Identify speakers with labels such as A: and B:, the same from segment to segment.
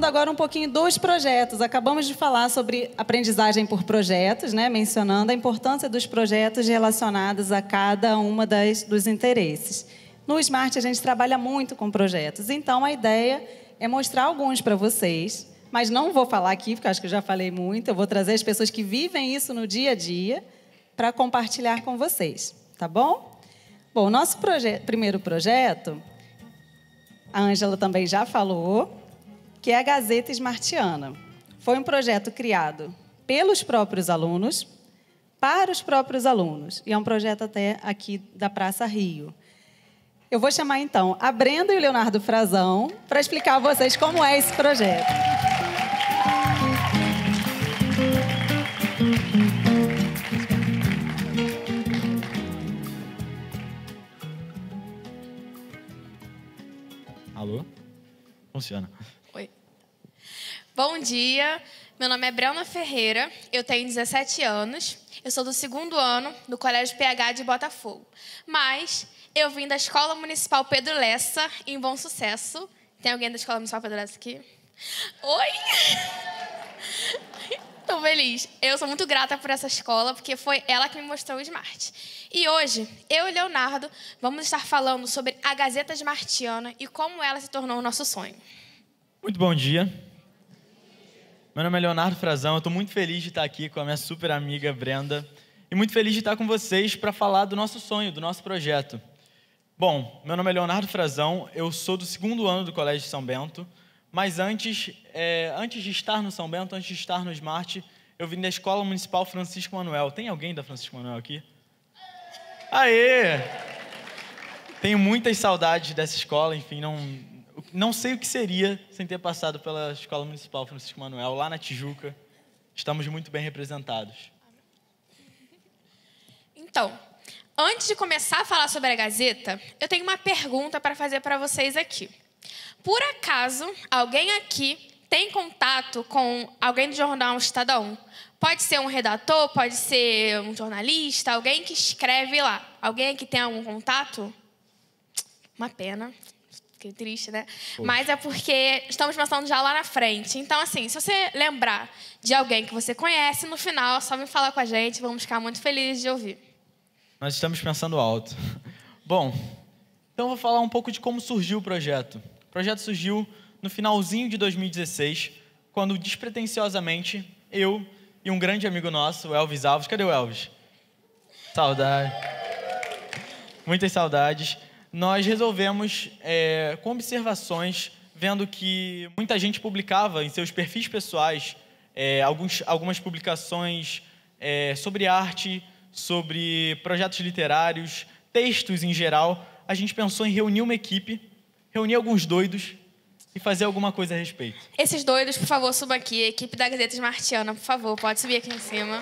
A: falando agora um pouquinho dos projetos. Acabamos de falar sobre aprendizagem por projetos, né? mencionando a importância dos projetos relacionados a cada uma das dos interesses. No Smart a gente trabalha muito com projetos, então a ideia é mostrar alguns para vocês, mas não vou falar aqui, porque acho que eu já falei muito. Eu vou trazer as pessoas que vivem isso no dia a dia para compartilhar com vocês, tá bom? Bom, nosso proje primeiro projeto, a Ângela também já falou, que é a Gazeta Smartiana. Foi um projeto criado pelos próprios alunos, para os próprios alunos, e é um projeto até aqui da Praça Rio. Eu vou chamar então a Brenda e o Leonardo Frazão para explicar a vocês como é esse projeto.
B: Alô? Funciona
C: dia. Meu nome é Bruna Ferreira, eu tenho 17 anos, eu sou do segundo ano do Colégio PH de Botafogo. Mas eu vim da Escola Municipal Pedro Lessa, em Bom Sucesso. Tem alguém da Escola Municipal Pedro Lessa aqui? Oi! Estou feliz. Eu sou muito grata por essa escola, porque foi ela que me mostrou o Smart. E hoje, eu e Leonardo vamos estar falando sobre a Gazeta Smartiana e como ela se tornou o nosso sonho.
B: Muito bom dia. Meu nome é Leonardo Frazão, eu estou muito feliz de estar aqui com a minha super amiga Brenda e muito feliz de estar com vocês para falar do nosso sonho, do nosso projeto. Bom, meu nome é Leonardo Frazão, eu sou do segundo ano do Colégio São Bento, mas antes, é, antes de estar no São Bento, antes de estar no Smart, eu vim da Escola Municipal Francisco Manuel. Tem alguém da Francisco Manuel aqui? Aê! Tenho muitas saudades dessa escola, enfim, não, não sei o que seria sem ter passado pela Escola Municipal Francisco Manuel, lá na Tijuca. Estamos muito bem representados.
C: Então, antes de começar a falar sobre a Gazeta, eu tenho uma pergunta para fazer para vocês aqui. Por acaso, alguém aqui tem contato com alguém do jornal Estadão? Pode ser um redator, pode ser um jornalista, alguém que escreve lá. Alguém aqui tem algum contato? Uma pena. Fiquei triste, né? Poxa. Mas é porque estamos pensando já lá na frente. Então, assim, se você lembrar de alguém que você conhece, no final, só vem falar com a gente. Vamos ficar muito felizes de ouvir.
B: Nós estamos pensando alto. Bom, então vou falar um pouco de como surgiu o projeto. O projeto surgiu no finalzinho de 2016, quando despretensiosamente eu e um grande amigo nosso, Elvis Alves. Cadê o Elvis? Saudade. Muitas saudades nós resolvemos, é, com observações, vendo que muita gente publicava em seus perfis pessoais é, alguns, algumas publicações é, sobre arte, sobre projetos literários, textos em geral, a gente pensou em reunir uma equipe, reunir alguns doidos e fazer alguma coisa a respeito.
C: Esses doidos, por favor, subam aqui. Equipe da Gazeta Esmartiana, por favor, pode subir aqui em cima.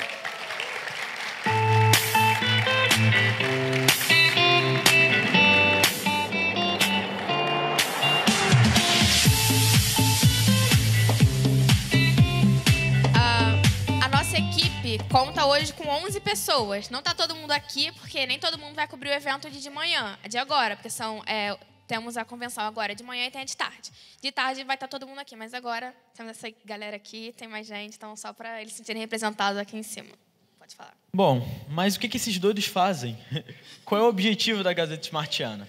C: conta hoje com 11 pessoas. Não está todo mundo aqui, porque nem todo mundo vai cobrir o evento de, de manhã, de agora, porque são, é, temos a convenção agora de manhã e tem a de tarde. De tarde vai estar tá todo mundo aqui, mas agora temos essa galera aqui, tem mais gente, então só para eles se sentirem representados aqui em cima. Pode falar.
B: Bom, mas o que, que esses doidos fazem? Qual é o objetivo da Gazeta Smartiana?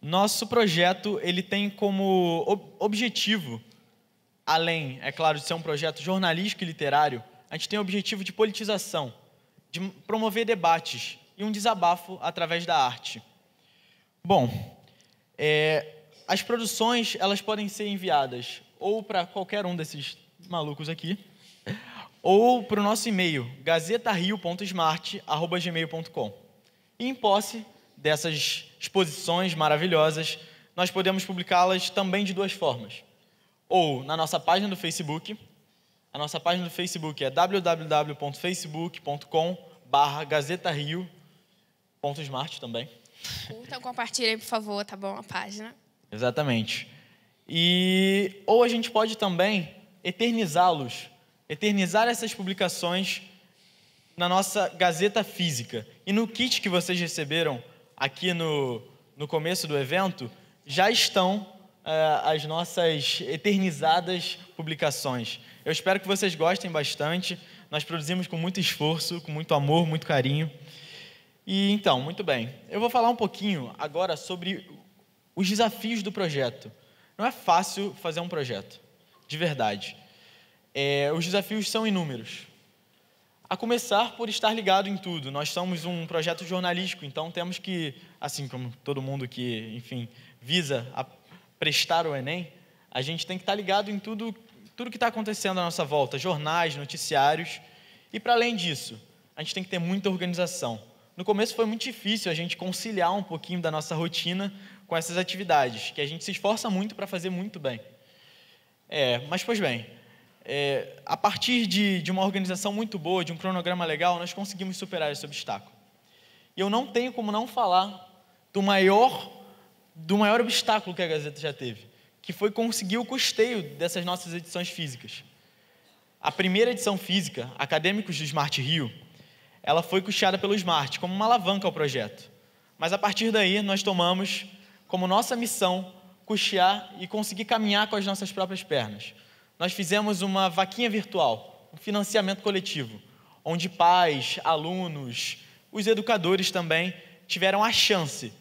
B: Nosso projeto ele tem como ob objetivo, além, é claro, de ser um projeto jornalístico e literário, a gente tem o objetivo de politização, de promover debates e um desabafo através da arte. Bom, é, as produções elas podem ser enviadas ou para qualquer um desses malucos aqui, ou para o nosso e-mail, gazetario.smart.gmail.com. em posse dessas exposições maravilhosas, nós podemos publicá-las também de duas formas. Ou na nossa página do Facebook, a nossa página do Facebook é www.facebook.com barra Gazeta Rio, ponto smart também.
C: Curtam, então, compartilhem, por favor, tá bom? A página.
B: Exatamente. E ou a gente pode também eternizá-los, eternizar essas publicações na nossa Gazeta Física. E no kit que vocês receberam aqui no, no começo do evento, já estão ah, as nossas eternizadas publicações. Eu espero que vocês gostem bastante. Nós produzimos com muito esforço, com muito amor, muito carinho. E então, muito bem. Eu vou falar um pouquinho agora sobre os desafios do projeto. Não é fácil fazer um projeto, de verdade. É, os desafios são inúmeros. A começar por estar ligado em tudo. Nós somos um projeto jornalístico, então temos que, assim como todo mundo que, enfim, visa a prestar o Enem, a gente tem que estar ligado em tudo, tudo que está acontecendo à nossa volta, jornais, noticiários. E para além disso, a gente tem que ter muita organização. No começo foi muito difícil a gente conciliar um pouquinho da nossa rotina com essas atividades, que a gente se esforça muito para fazer muito bem. É, mas, pois bem, é, a partir de, de uma organização muito boa, de um cronograma legal, nós conseguimos superar esse obstáculo. E eu não tenho como não falar do maior do maior obstáculo que a Gazeta já teve, que foi conseguir o custeio dessas nossas edições físicas. A primeira edição física, Acadêmicos do Smart Rio, ela foi custeada pelo Smart como uma alavanca ao projeto. Mas a partir daí, nós tomamos como nossa missão custear e conseguir caminhar com as nossas próprias pernas. Nós fizemos uma vaquinha virtual, um financiamento coletivo, onde pais, alunos, os educadores também tiveram a chance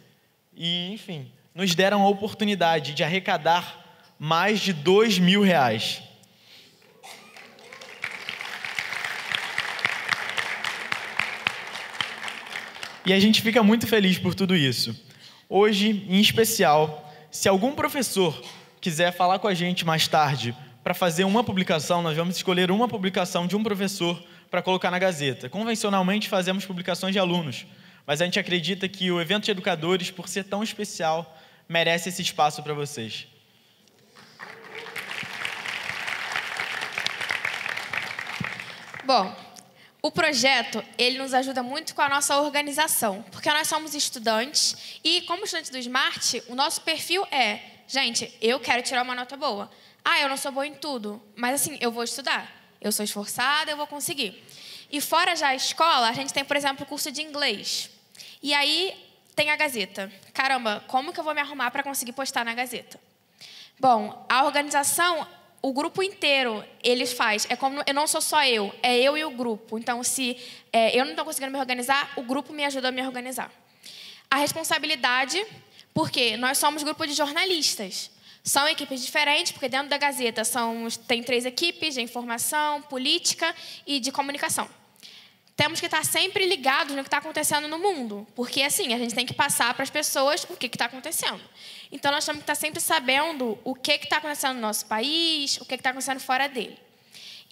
B: e, enfim, nos deram a oportunidade de arrecadar mais de dois mil reais. E a gente fica muito feliz por tudo isso. Hoje, em especial, se algum professor quiser falar com a gente mais tarde para fazer uma publicação, nós vamos escolher uma publicação de um professor para colocar na Gazeta. Convencionalmente fazemos publicações de alunos, mas a gente acredita que o evento de educadores, por ser tão especial, merece esse espaço para vocês.
C: Bom, o projeto, ele nos ajuda muito com a nossa organização, porque nós somos estudantes e como estudante do Smart, o nosso perfil é, gente, eu quero tirar uma nota boa. Ah, eu não sou boa em tudo, mas assim, eu vou estudar. Eu sou esforçada, eu vou conseguir. E fora já a escola, a gente tem, por exemplo, o curso de inglês. E aí tem a Gazeta. Caramba, como que eu vou me arrumar para conseguir postar na Gazeta? Bom, a organização, o grupo inteiro, eles faz. É como eu não sou só eu, é eu e o grupo. Então, se é, eu não estou conseguindo me organizar, o grupo me ajuda a me organizar. A responsabilidade, porque nós somos grupo de jornalistas. São equipes diferentes, porque dentro da Gazeta são, tem três equipes: de informação, política e de comunicação temos que estar sempre ligados no que está acontecendo no mundo, porque assim a gente tem que passar para as pessoas o que está acontecendo. Então nós temos que estar sempre sabendo o que está acontecendo no nosso país, o que está acontecendo fora dele.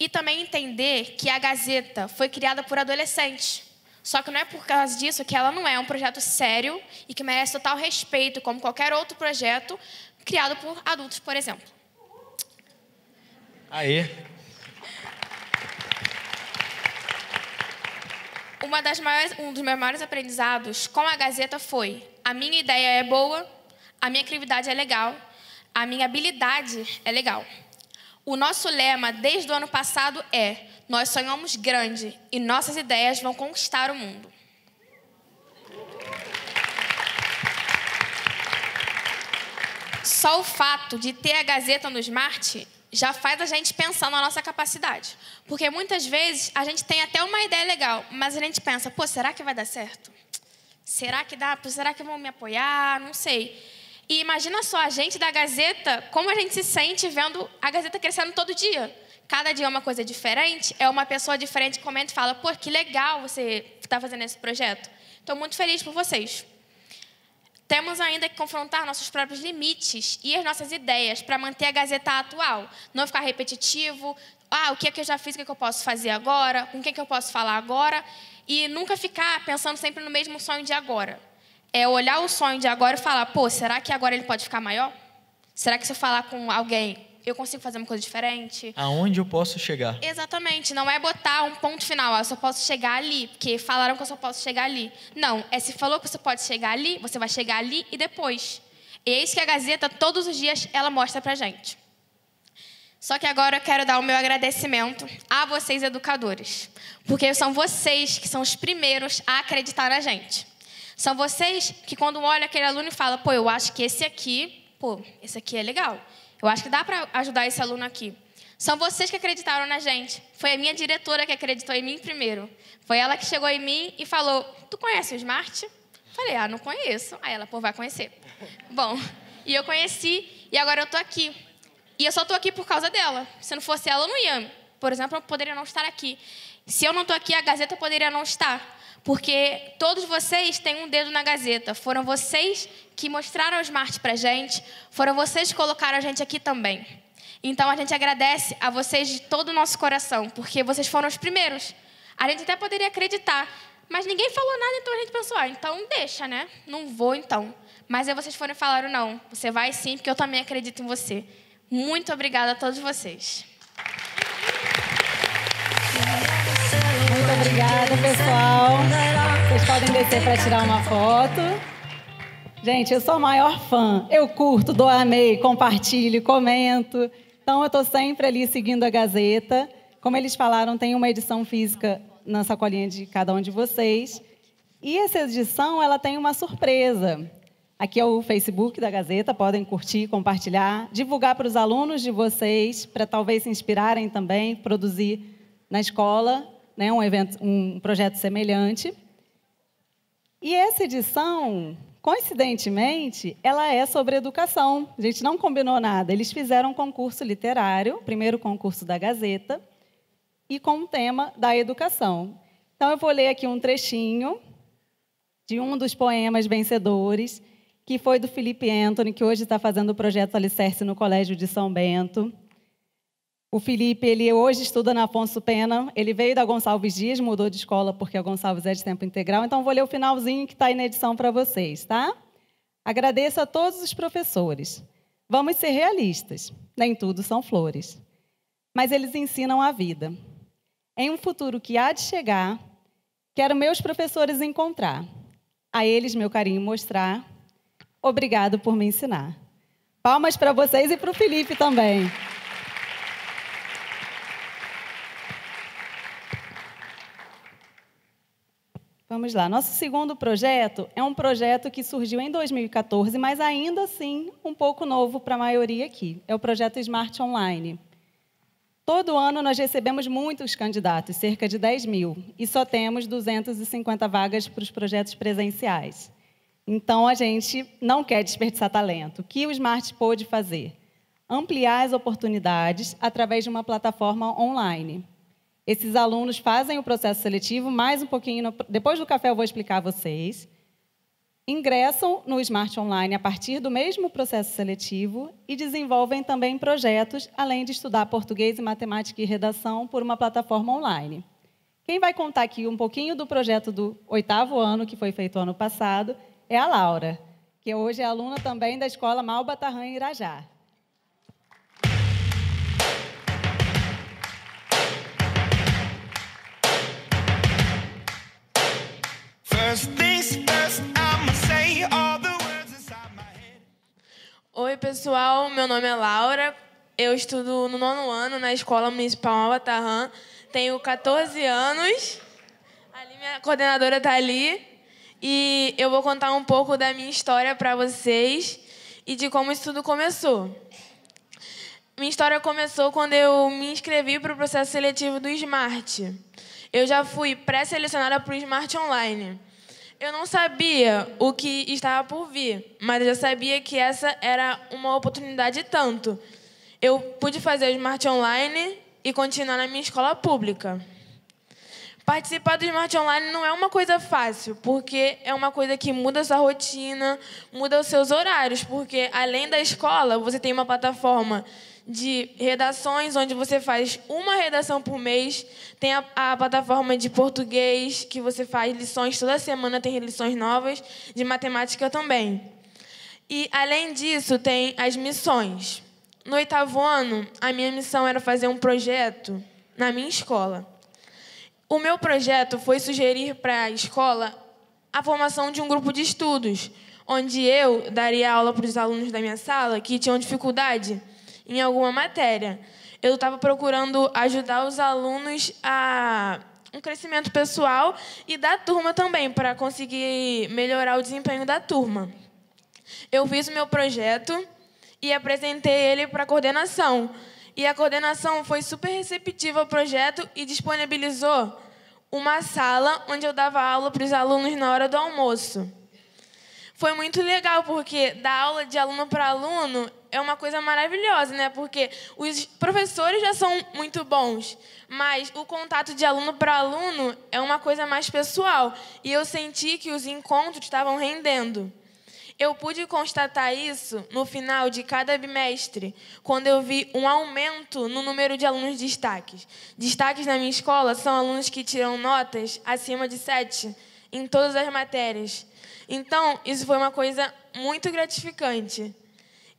C: E também entender que a Gazeta foi criada por adolescentes. Só que não é por causa disso que ela não é um projeto sério e que merece total respeito, como qualquer outro projeto criado por adultos, por exemplo. Aí, Uma das maiores, um dos meus maiores aprendizados com a Gazeta foi: a minha ideia é boa, a minha criatividade é legal, a minha habilidade é legal. O nosso lema desde o ano passado é: Nós sonhamos grande e nossas ideias vão conquistar o mundo. Só o fato de ter a Gazeta no Smart já faz a gente pensar na nossa capacidade. Porque muitas vezes a gente tem até uma ideia legal, mas a gente pensa, pô, será que vai dar certo? Será que dá? Será que vão me apoiar? Não sei. E imagina só, a gente da Gazeta, como a gente se sente vendo a Gazeta crescendo todo dia. Cada dia é uma coisa diferente, é uma pessoa diferente que comenta e fala, pô, que legal você está fazendo esse projeto. Estou muito feliz por vocês. Temos ainda que confrontar nossos próprios limites e as nossas ideias para manter a Gazeta atual, não ficar repetitivo. Ah, o que é que eu já fiz, o que, é que eu posso fazer agora, com quem é que eu posso falar agora, e nunca ficar pensando sempre no mesmo sonho de agora. É olhar o sonho de agora e falar, pô, será que agora ele pode ficar maior? Será que se eu falar com alguém eu consigo fazer uma coisa diferente.
B: Aonde eu posso chegar?
C: Exatamente, não é botar um ponto final, ah, eu só posso chegar ali, porque falaram que eu só posso chegar ali. Não, é se falou que você pode chegar ali, você vai chegar ali e depois. Eis é que a Gazeta, todos os dias, ela mostra pra gente. Só que agora eu quero dar o meu agradecimento a vocês, educadores, porque são vocês que são os primeiros a acreditar na gente. São vocês que, quando olha aquele aluno e fala, pô, eu acho que esse aqui, pô, esse aqui é legal eu acho que dá para ajudar esse aluno aqui. São vocês que acreditaram na gente. Foi a minha diretora que acreditou em mim primeiro. Foi ela que chegou em mim e falou: Tu conhece o Smart? Falei: Ah, não conheço. Aí ela, pô, vai conhecer. Bom, e eu conheci e agora eu tô aqui. E eu só tô aqui por causa dela. Se não fosse ela, eu não ia. Por exemplo, eu poderia não estar aqui. Se eu não tô aqui, a Gazeta poderia não estar porque todos vocês têm um dedo na Gazeta. Foram vocês que mostraram o Smart para gente, foram vocês que colocaram a gente aqui também. Então a gente agradece a vocês de todo o nosso coração, porque vocês foram os primeiros. A gente até poderia acreditar, mas ninguém falou nada, então a gente pensou, ah, então deixa, né? Não vou então. Mas aí vocês foram e falaram, não, você vai sim, porque eu também acredito em você. Muito obrigada a todos vocês.
A: Obrigada, pessoal. Vocês podem descer para tirar uma foto. Gente, eu sou a maior fã. Eu curto, dou amei, compartilho, comento. Então, eu estou sempre ali seguindo a Gazeta. Como eles falaram, tem uma edição física na sacolinha de cada um de vocês. E essa edição, ela tem uma surpresa. Aqui é o Facebook da Gazeta, podem curtir, compartilhar, divulgar para os alunos de vocês, para talvez se inspirarem também, produzir na escola né, um, evento, um projeto semelhante. E essa edição, coincidentemente, ela é sobre educação. A gente não combinou nada. Eles fizeram um concurso literário, primeiro concurso da Gazeta, e com o tema da educação. Então eu vou ler aqui um trechinho de um dos poemas vencedores, que foi do Felipe Anthony, que hoje está fazendo o projeto Alicerce no Colégio de São Bento. O Felipe, ele hoje estuda na Afonso Pena. Ele veio da Gonçalves Dias, mudou de escola porque a Gonçalves é de tempo integral. Então, vou ler o finalzinho que está aí na edição para vocês, tá? Agradeço a todos os professores. Vamos ser realistas. Nem tudo são flores. Mas eles ensinam a vida. Em um futuro que há de chegar, quero meus professores encontrar. A eles meu carinho mostrar. Obrigado por me ensinar. Palmas para vocês e para o Felipe também. Vamos lá. Nosso segundo projeto é um projeto que surgiu em 2014, mas ainda assim um pouco novo para a maioria aqui. É o projeto Smart Online. Todo ano nós recebemos muitos candidatos, cerca de 10 mil, e só temos 250 vagas para os projetos presenciais. Então a gente não quer desperdiçar talento. O que o Smart pôde fazer? Ampliar as oportunidades através de uma plataforma online. Esses alunos fazem o processo seletivo, mais um pouquinho, depois do café eu vou explicar a vocês. Ingressam no Smart Online a partir do mesmo processo seletivo e desenvolvem também projetos, além de estudar português e matemática e redação por uma plataforma online. Quem vai contar aqui um pouquinho do projeto do oitavo ano, que foi feito ano passado, é a Laura, que hoje é aluna também da escola Malba Tarran Irajá.
D: Oi, pessoal. Meu nome é Laura. Eu estudo no nono ano na Escola Municipal Alvatarran. Tenho 14 anos. Ali minha coordenadora está ali. E eu vou contar um pouco da minha história para vocês e de como isso tudo começou. Minha história começou quando eu me inscrevi para o processo seletivo do Smart. Eu já fui pré-selecionada para o Smart Online. Eu não sabia o que estava por vir, mas eu já sabia que essa era uma oportunidade tanto. Eu pude fazer o Smart Online e continuar na minha escola pública. Participar do Smart Online não é uma coisa fácil, porque é uma coisa que muda sua rotina, muda os seus horários, porque além da escola, você tem uma plataforma de redações, onde você faz uma redação por mês. Tem a, a, plataforma de português, que você faz lições toda semana, tem lições novas, de matemática também. E, além disso, tem as missões. No oitavo ano, a minha missão era fazer um projeto na minha escola. O meu projeto foi sugerir para a escola a formação de um grupo de estudos, onde eu daria aula para os alunos da minha sala que tinham dificuldade em alguma matéria. Eu estava procurando ajudar os alunos a um crescimento pessoal e da turma também, para conseguir melhorar o desempenho da turma. Eu fiz o meu projeto e apresentei ele para a coordenação. E a coordenação foi super receptiva ao projeto e disponibilizou uma sala onde eu dava aula para os alunos na hora do almoço. Foi muito legal, porque da aula de aluno para aluno é uma coisa maravilhosa, né? Porque os professores já são muito bons, mas o contato de aluno para aluno é uma coisa mais pessoal. E eu senti que os encontros estavam rendendo. Eu pude constatar isso no final de cada bimestre, quando eu vi um aumento no número de alunos destaques. Destaques na minha escola são alunos que tiram notas acima de 7 em todas as matérias. Então, isso foi uma coisa muito gratificante.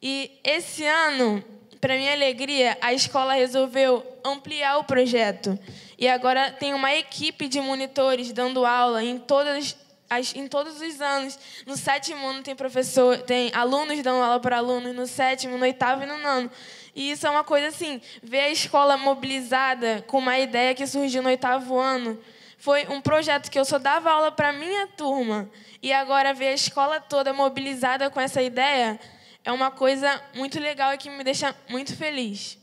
D: E esse ano, para minha alegria, a escola resolveu ampliar o projeto. E agora tem uma equipe de monitores dando aula em todas as, em todos os anos. No sétimo ano tem professor, tem alunos dando aula para alunos, no sétimo, no oitavo e no nono. E isso é uma coisa assim, ver a escola mobilizada com uma ideia que surgiu no oitavo ano. Foi um projeto que eu só dava aula para minha turma. E agora ver a escola toda mobilizada com essa ideia é uma coisa muito legal e que me deixa muito feliz.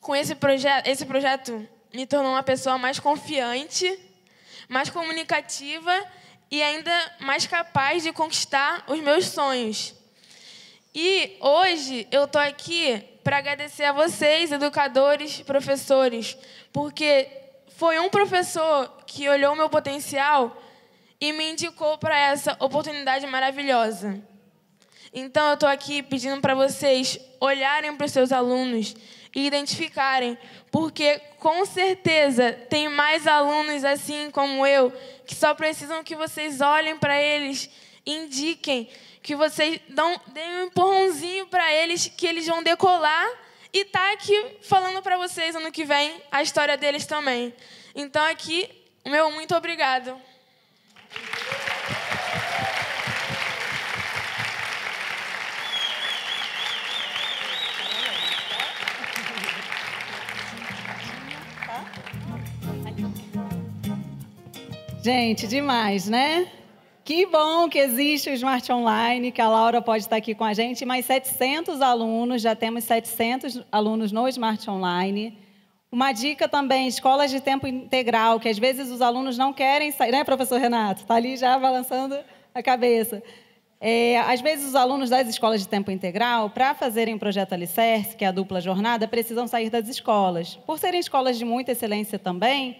D: Com esse projeto, esse projeto me tornou uma pessoa mais confiante, mais comunicativa e ainda mais capaz de conquistar os meus sonhos. E hoje eu estou aqui para agradecer a vocês, educadores, professores, porque foi um professor que olhou o meu potencial e me indicou para essa oportunidade maravilhosa. Então eu estou aqui pedindo para vocês olharem para os seus alunos e identificarem, porque com certeza tem mais alunos assim como eu que só precisam que vocês olhem para eles, indiquem que vocês dão, deem um empurrãozinho para eles que eles vão decolar e tá aqui falando para vocês ano que vem a história deles também. Então aqui, meu muito obrigado.
A: Gente, demais, né? Que bom que existe o Smart Online, que a Laura pode estar aqui com a gente. Mais 700 alunos, já temos 700 alunos no Smart Online. Uma dica também, escolas de tempo integral, que às vezes os alunos não querem sair, né, professor Renato? Está ali já balançando a cabeça. É, às vezes os alunos das escolas de tempo integral, para fazerem o projeto Alicerce, que é a dupla jornada, precisam sair das escolas. Por serem escolas de muita excelência também,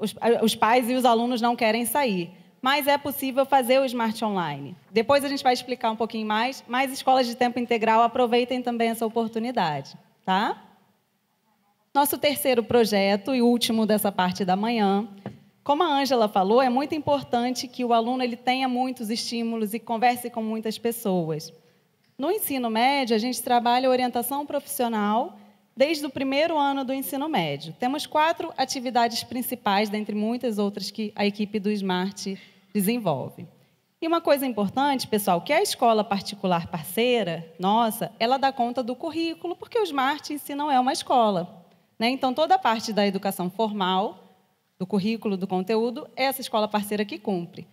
A: os, os pais e os alunos não querem sair mas é possível fazer o Smart Online. Depois a gente vai explicar um pouquinho mais, mas escolas de tempo integral aproveitem também essa oportunidade, tá? Nosso terceiro projeto e último dessa parte da manhã. Como a Ângela falou, é muito importante que o aluno ele tenha muitos estímulos e converse com muitas pessoas. No ensino médio, a gente trabalha orientação profissional desde o primeiro ano do ensino médio. Temos quatro atividades principais, dentre muitas outras que a equipe do Smart desenvolve. E uma coisa importante, pessoal, que a escola particular parceira nossa, ela dá conta do currículo, porque o Smart em si não é uma escola. Né? Então, toda a parte da educação formal, do currículo, do conteúdo, é essa escola parceira que cumpre.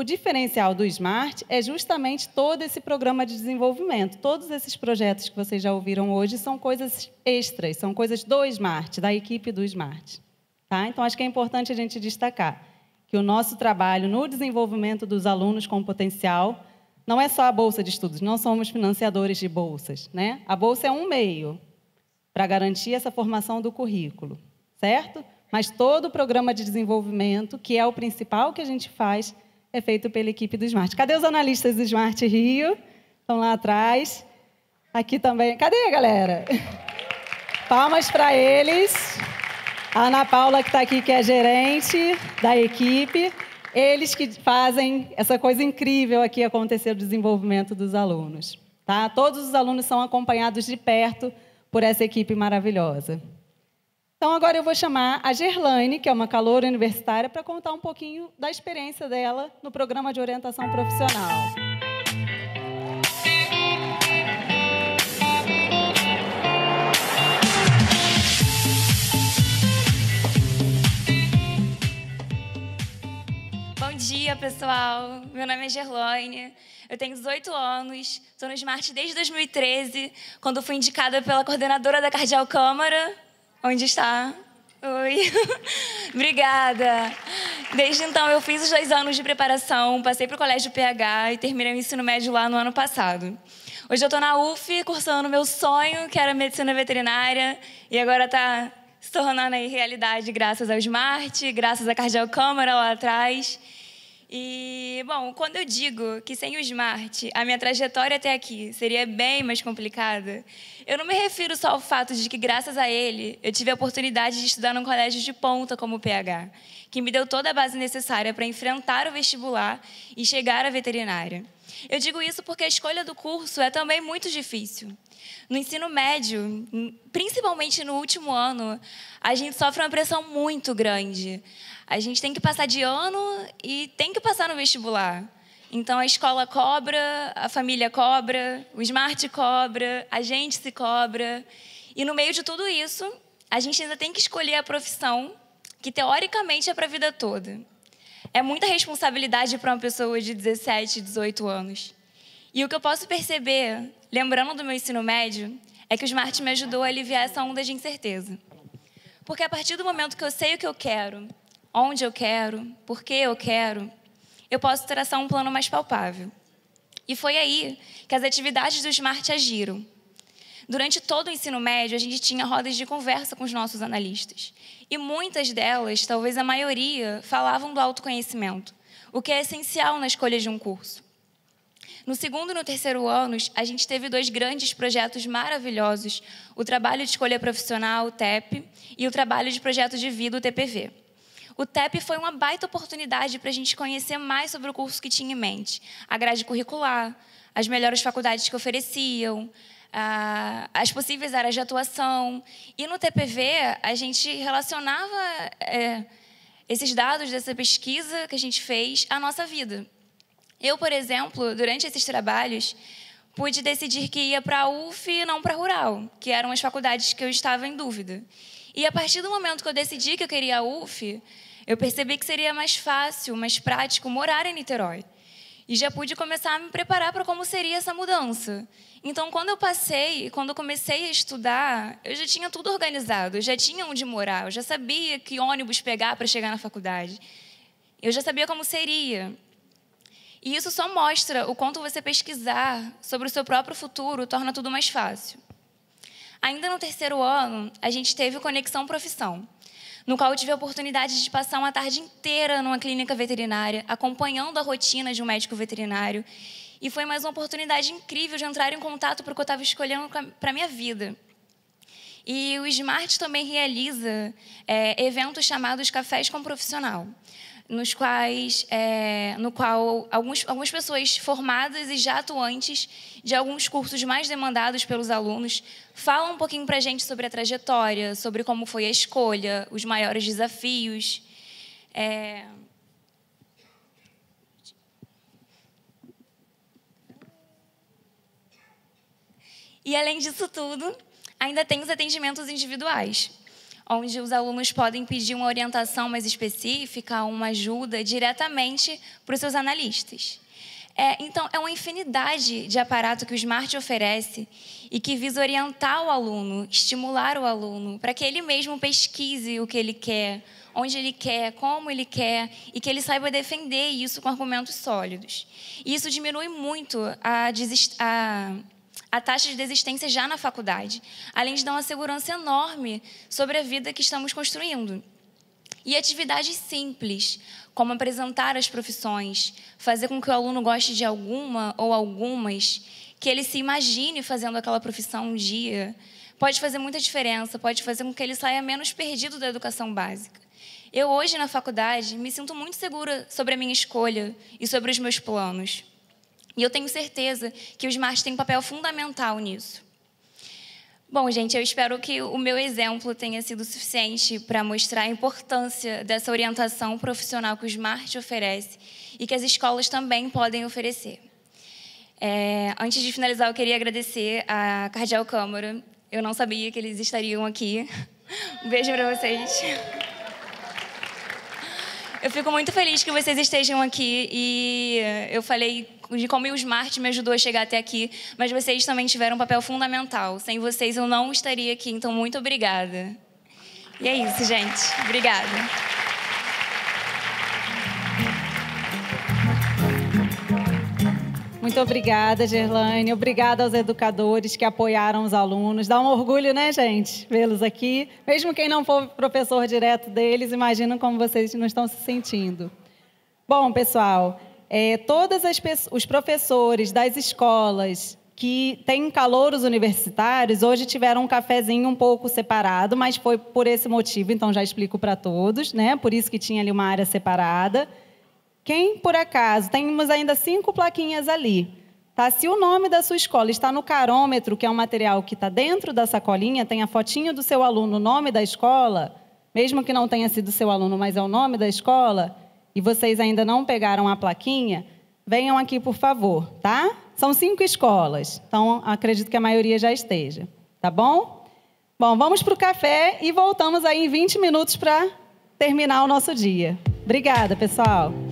A: O diferencial do Smart é justamente todo esse programa de desenvolvimento. Todos esses projetos que vocês já ouviram hoje são coisas extras, são coisas do Smart, da equipe do Smart. Tá? Então, acho que é importante a gente destacar que o nosso trabalho no desenvolvimento dos alunos com potencial não é só a bolsa de estudos, não somos financiadores de bolsas. Né? A bolsa é um meio para garantir essa formação do currículo, certo? Mas todo o programa de desenvolvimento, que é o principal que a gente faz, é feito pela equipe do Smart. Cadê os analistas do Smart Rio? Estão lá atrás. Aqui também. Cadê, a galera? Palmas para eles. A Ana Paula, que está aqui, que é gerente da equipe. Eles que fazem essa coisa incrível aqui acontecer o desenvolvimento dos alunos. Tá? Todos os alunos são acompanhados de perto por essa equipe maravilhosa. Então, agora eu vou chamar a Gerlaine, que é uma caloura universitária, para contar um pouquinho da experiência dela no programa de orientação profissional.
E: Bom dia, pessoal. Meu nome é Gerlaine, Eu tenho 18 anos. Estou no Smart desde 2013, quando fui indicada pela coordenadora da Cardial Câmara Onde está? Oi. Obrigada. Desde então, eu fiz os dois anos de preparação, passei para o colégio PH e terminei o ensino médio lá no ano passado. Hoje eu estou na UF cursando o meu sonho, que era medicina veterinária, e agora está se tornando aí realidade graças ao Smart, graças à cardiocâmara lá atrás. E, bom, quando eu digo que sem o Smart a minha trajetória até aqui seria bem mais complicada, eu não me refiro só ao fato de que, graças a ele, eu tive a oportunidade de estudar num colégio de ponta como o PH, que me deu toda a base necessária para enfrentar o vestibular e chegar à veterinária. Eu digo isso porque a escolha do curso é também muito difícil. No ensino médio, principalmente no último ano, a gente sofre uma pressão muito grande. A gente tem que passar de ano e tem que passar no vestibular. Então a escola cobra, a família cobra, o smart cobra, a gente se cobra. E no meio de tudo isso, a gente ainda tem que escolher a profissão que teoricamente é para a vida toda. É muita responsabilidade para uma pessoa de 17, 18 anos. E o que eu posso perceber, lembrando do meu ensino médio, é que o Smart me ajudou a aliviar essa onda de incerteza. Porque a partir do momento que eu sei o que eu quero, onde eu quero, por que eu quero, eu posso traçar um plano mais palpável. E foi aí que as atividades do Smart agiram. Durante todo o ensino médio, a gente tinha rodas de conversa com os nossos analistas. E muitas delas, talvez a maioria, falavam do autoconhecimento, o que é essencial na escolha de um curso. No segundo e no terceiro anos, a gente teve dois grandes projetos maravilhosos: o trabalho de escolha profissional, o TEP, e o trabalho de projeto de vida, o TPV. O TEP foi uma baita oportunidade para a gente conhecer mais sobre o curso que tinha em mente, a grade curricular, as melhores faculdades que ofereciam, as possíveis áreas de atuação. E no TPV, a gente relacionava é, esses dados dessa pesquisa que a gente fez à nossa vida. Eu, por exemplo, durante esses trabalhos, pude decidir que ia para a UF e não para a Rural, que eram as faculdades que eu estava em dúvida. E a partir do momento que eu decidi que eu queria a UF, eu percebi que seria mais fácil, mais prático morar em Niterói. E já pude começar a me preparar para como seria essa mudança. Então, quando eu passei, quando eu comecei a estudar, eu já tinha tudo organizado, eu já tinha onde morar, eu já sabia que ônibus pegar para chegar na faculdade. Eu já sabia como seria. E isso só mostra o quanto você pesquisar sobre o seu próprio futuro torna tudo mais fácil. Ainda no terceiro ano, a gente teve o Conexão Profissão, no qual eu tive a oportunidade de passar uma tarde inteira numa clínica veterinária, acompanhando a rotina de um médico veterinário. E foi mais uma oportunidade incrível de entrar em contato para o que eu estava escolhendo para a minha vida. E o Smart também realiza é, eventos chamados Cafés com Profissional, nos quais, é, no qual alguns, algumas pessoas formadas e já atuantes de alguns cursos mais demandados pelos alunos falam um pouquinho para a gente sobre a trajetória, sobre como foi a escolha, os maiores desafios. É... E além disso tudo, ainda tem os atendimentos individuais onde os alunos podem pedir uma orientação mais específica, uma ajuda diretamente para os seus analistas. É, então, é uma infinidade de aparato que o Smart oferece e que visa orientar o aluno, estimular o aluno, para que ele mesmo pesquise o que ele quer, onde ele quer, como ele quer, e que ele saiba defender isso com argumentos sólidos. E isso diminui muito a, desistência a a taxa de desistência já na faculdade, além de dar uma segurança enorme sobre a vida que estamos construindo. E atividades simples, como apresentar as profissões, fazer com que o aluno goste de alguma ou algumas, que ele se imagine fazendo aquela profissão um dia, pode fazer muita diferença, pode fazer com que ele saia menos perdido da educação básica. Eu, hoje, na faculdade, me sinto muito segura sobre a minha escolha e sobre os meus planos. E eu tenho certeza que o Smart tem um papel fundamental nisso. Bom, gente, eu espero que o meu exemplo tenha sido suficiente para mostrar a importância dessa orientação profissional que o Smart oferece e que as escolas também podem oferecer. É, antes de finalizar, eu queria agradecer à Cardial Câmara. Eu não sabia que eles estariam aqui. Um beijo para vocês. Eu fico muito feliz que vocês estejam aqui e eu falei de como o Smart me ajudou a chegar até aqui, mas vocês também tiveram um papel fundamental. Sem vocês eu não estaria aqui, então muito obrigada.
A: E é isso, gente. Obrigada. Muito obrigada, Gerlaine. Obrigada aos educadores que apoiaram os alunos. Dá um orgulho, né, gente, vê-los aqui. Mesmo quem não for professor direto deles, imagino como vocês não estão se sentindo. Bom, pessoal, é, os professores das escolas que têm calouros universitários hoje tiveram um cafezinho um pouco separado, mas foi por esse motivo, então já explico para todos, né? Por isso que tinha ali uma área separada. Quem por acaso temos ainda cinco plaquinhas ali? Tá? Se o nome da sua escola está no carômetro, que é um material que está dentro da sacolinha, tem a fotinha do seu aluno, o nome da escola, mesmo que não tenha sido seu aluno, mas é o nome da escola, e vocês ainda não pegaram a plaquinha, venham aqui, por favor, tá? São cinco escolas, então acredito que a maioria já esteja, tá bom? Bom, vamos para o café e voltamos aí em 20 minutos para terminar o nosso dia. Obrigada, pessoal.